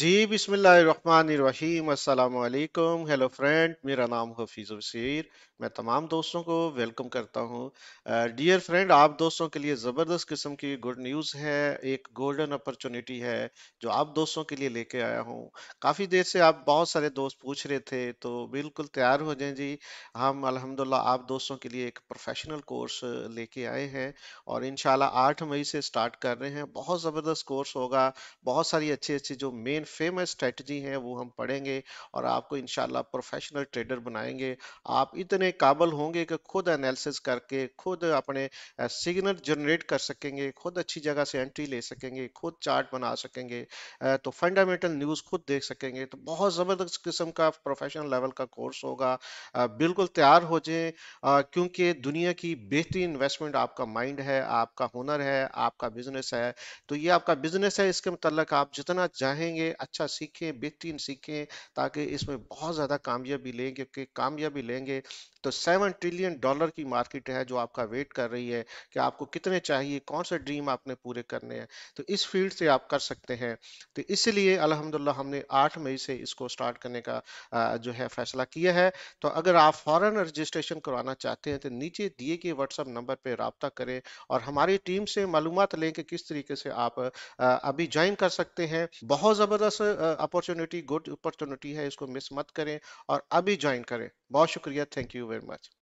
जी बिसमीम अल्लाम hello friend मेरा नाम हफीज़ वसीर मैं तमाम दोस्तों को वेलकम करता हूँ डियर फ्रेंड आप दोस्तों के लिए ज़बरदस्त किस्म की गुड न्यूज़ है एक गोल्डन अपॉर्चुनिटी है जो आप दोस्तों के लिए लेके आया हूँ काफ़ी देर से आप बहुत सारे दोस्त पूछ रहे थे तो बिल्कुल तैयार हो जाए जी हम अल्हम्दुलिल्लाह आप दोस्तों के लिए एक प्रोफेशनल कोर्स लेके आए हैं और इन आठ मई से स्टार्ट कर रहे हैं बहुत ज़बरदस्त कोर्स होगा बहुत सारी अच्छी अच्छी जो मेन फेमस स्ट्रेटजी हैं वो हम पढ़ेंगे और आपको इनशाला प्रोफेशनल ट्रेडर बनाएंगे आप इतने काबल होंगे कि खुद एनालिसिस करके खुद अपने सिग्नल जनरेट कर सकेंगे खुद अच्छी जगह से एंट्री ले सकेंगे खुद चार्ट बना सकेंगे तो फंडामेंटल न्यूज़ खुद देख सकेंगे तो बहुत ज़बरदस्त किस्म का प्रोफेशनल लेवल का कोर्स होगा बिल्कुल तैयार हो जाए क्योंकि दुनिया की बेहतरीन इन्वेस्टमेंट आपका माइंड है आपका हुनर है आपका बिजनेस है तो ये आपका बिजनेस है इसके मतलब आप जितना चाहेंगे अच्छा सीखें बेहतरीन सीखें ताकि इसमें बहुत ज़्यादा कामयाबी लें क्योंकि कामयाबी लेंगे तो सेवन ट्रिलियन डॉलर की मार्केट है जो आपका वेट कर रही है कि आपको कितने चाहिए कौन से ड्रीम आपने पूरे करने हैं तो इस फील्ड से आप कर सकते हैं तो इसलिए अलहमदिल्ला हमने आठ मई से इसको स्टार्ट करने का जो है फैसला किया है तो अगर आप फॉरन रजिस्ट्रेशन करवाना चाहते हैं तो नीचे दिए गए व्हाट्सअप नंबर पर रबता करें और हमारी टीम से मालूम लें कि किस तरीके से आप अभी ज्वाइन कर सकते हैं बहुत ज़बरदस्त ज़बरदस्त अपॉर्चुनिटी गुड अपॉर्चुनिटी है इसको मिस मत करें और अभी ज्वाइन करें बहुत शुक्रिया थैंक यू वेरी मच